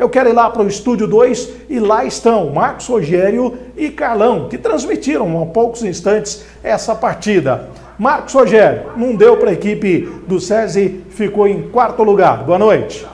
Eu quero ir lá para o Estúdio 2 e lá estão Marcos Rogério e Carlão, que transmitiram há poucos instantes essa partida. Marcos Rogério, não deu para a equipe do SESI, ficou em quarto lugar. Boa noite.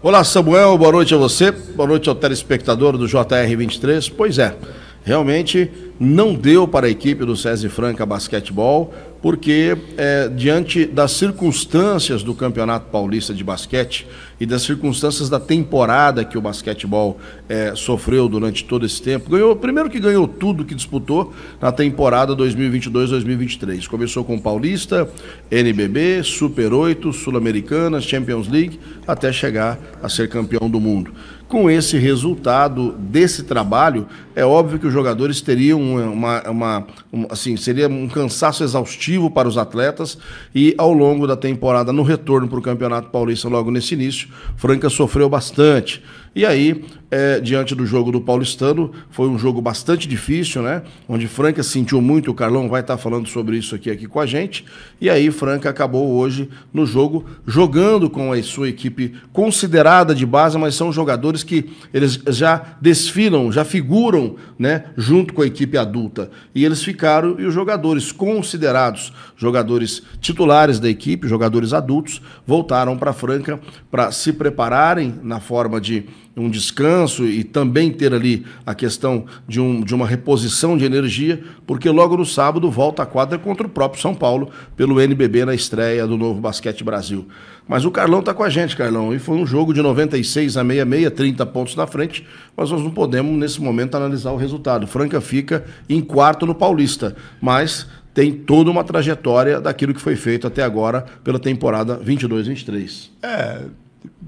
Olá, Samuel, boa noite a você, boa noite ao telespectador do JR23. Pois é, realmente não deu para a equipe do SESI Franca Basquetebol porque é, diante das circunstâncias do Campeonato Paulista de Basquete e das circunstâncias da temporada que o basquetebol é, sofreu durante todo esse tempo, ganhou primeiro que ganhou tudo que disputou na temporada 2022-2023. Começou com Paulista, NBB, Super 8, Sul-Americanas, Champions League, até chegar a ser campeão do mundo. Com esse resultado desse trabalho, é óbvio que os jogadores teriam uma, uma, uma assim, seria um cansaço exaustivo positivo para os atletas e ao longo da temporada, no retorno para o Campeonato Paulista, logo nesse início, Franca sofreu bastante. E aí, é, diante do jogo do Paulistano, foi um jogo bastante difícil, né? Onde Franca sentiu muito, o Carlão vai estar tá falando sobre isso aqui, aqui com a gente. E aí, Franca acabou hoje no jogo jogando com a sua equipe considerada de base, mas são jogadores que eles já desfilam, já figuram, né? Junto com a equipe adulta. E eles ficaram, e os jogadores considerados jogadores titulares da equipe, jogadores adultos, voltaram para Franca para se prepararem na forma de um descanso e também ter ali a questão de, um, de uma reposição de energia, porque logo no sábado volta a quadra contra o próprio São Paulo pelo NBB na estreia do novo Basquete Brasil. Mas o Carlão está com a gente, Carlão, e foi um jogo de 96 a 66, 30 pontos na frente, mas nós não podemos nesse momento analisar o resultado. Franca fica em quarto no Paulista, mas tem toda uma trajetória daquilo que foi feito até agora pela temporada 22-23. É,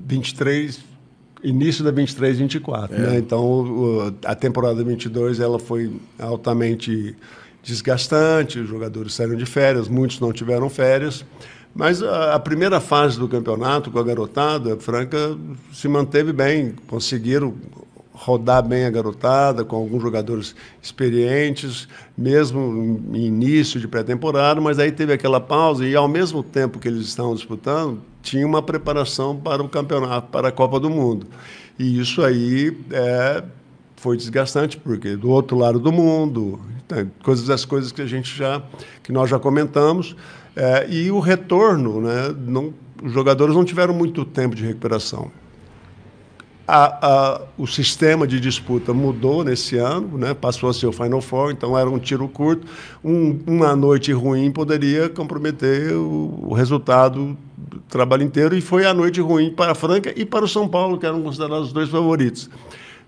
23 início da 23 24. É. Né? Então, a temporada 22 ela foi altamente desgastante, os jogadores saíram de férias, muitos não tiveram férias. Mas a, primeira fase do campeonato com a garotada, a Franca se manteve bem, conseguiram rodar bem a garotada, com alguns jogadores experientes, mesmo em início de pré-temporada, mas aí teve aquela pausa e ao mesmo tempo que eles estavam disputando, tinha uma preparação para o campeonato, para a Copa do Mundo. E isso aí é, foi desgastante, porque do outro lado do mundo, coisas as coisas que a gente já que nós já comentamos, é, e o retorno, né, não, os jogadores não tiveram muito tempo de recuperação. A, a, o sistema de disputa mudou nesse ano, né? passou a ser o Final Four, então era um tiro curto. Um, uma noite ruim poderia comprometer o, o, resultado do trabalho inteiro, e foi a noite ruim para a Franca e para o São Paulo, que eram considerados os dois favoritos.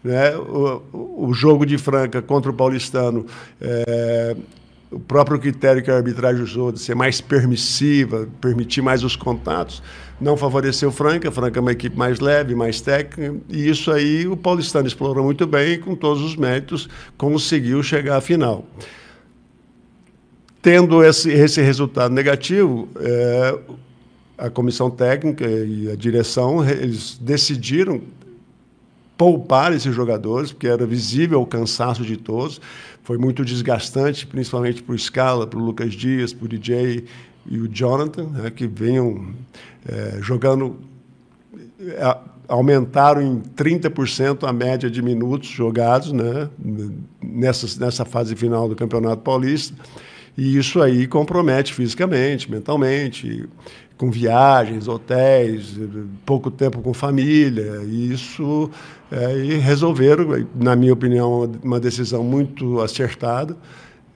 Né? O, o, jogo de Franca contra o Paulistano. É, o próprio critério que a arbitragem usou de ser mais permissiva, permitir mais os contatos, não favoreceu Franca. Franca é uma equipe mais leve, mais técnica, e isso aí o Paulistano explorou muito bem e, com todos os méritos, conseguiu chegar à final. Tendo esse, esse resultado negativo, é, a comissão técnica e a direção eles decidiram poupar esses jogadores, porque era visível o cansaço de todos. Foi muito desgastante, principalmente para o Scala, para o Lucas Dias, para o DJ e o Jonathan, né, que vinham é, jogando. É, aumentaram em 30% a média de minutos jogados né, nessa, nessa fase final do Campeonato Paulista. E isso aí compromete fisicamente, mentalmente, com viagens, hotéis, pouco tempo com família. E isso é, e resolveram, na minha opinião, uma decisão muito acertada,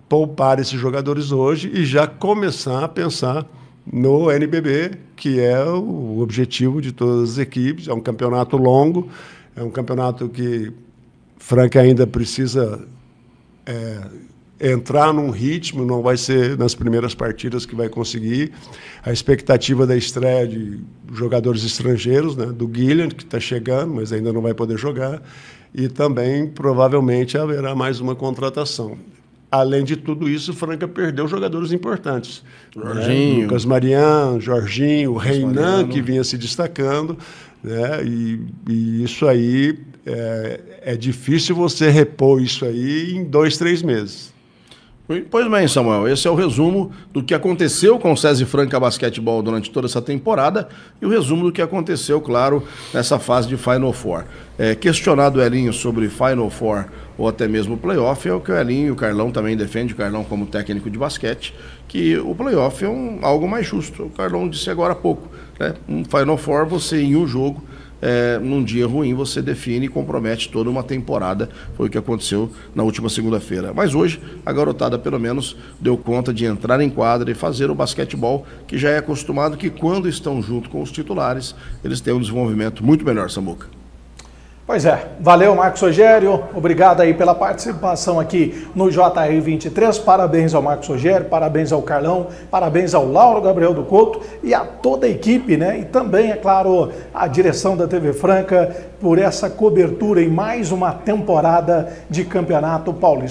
poupar esses jogadores hoje e já começar a pensar no NBB, que é o objetivo de todas as equipes. É um campeonato longo, é um campeonato que Frank ainda precisa é, entrar num ritmo, não vai ser nas primeiras partidas que vai conseguir. A expectativa da estreia de jogadores estrangeiros, né, do Guilherme, que está chegando, mas ainda não vai poder jogar, e também provavelmente haverá mais uma contratação. Além de tudo isso, Franca perdeu jogadores importantes. Né? Jorginho. Né? Lucas Marian, Jorginho, Lucas Reinan, Mariano. que vinha se destacando. Né? E, e isso aí é, é difícil você repor isso aí em dois, três meses. Pois bem, Samuel, esse é o resumo do que aconteceu com o César Franca Basquetebol durante toda essa temporada e o resumo do que aconteceu, claro, nessa fase de Final Four. É, questionado o Elinho sobre Final Four ou até mesmo playoff, é o que o Elinho e o Carlão também defende, o Carlão como técnico de basquete, que o playoff é um, algo mais justo. O Carlão disse agora há pouco, né? um Final Four você em um jogo é, num dia ruim você define e compromete toda uma temporada. Foi o que aconteceu na última segunda-feira. Mas hoje a garotada pelo menos deu conta de entrar em quadra e fazer o basquetebol que já é acostumado que quando estão junto com os titulares eles têm um desenvolvimento muito melhor, Samuca. Pois é, valeu Marcos Rogério, obrigado aí pela participação aqui no JR23, parabéns ao Marcos Rogério, parabéns ao Carlão, parabéns ao Lauro Gabriel do Couto e a toda a equipe, né? E também, é claro, a direção da TV Franca por essa cobertura em mais uma temporada de Campeonato Paulista.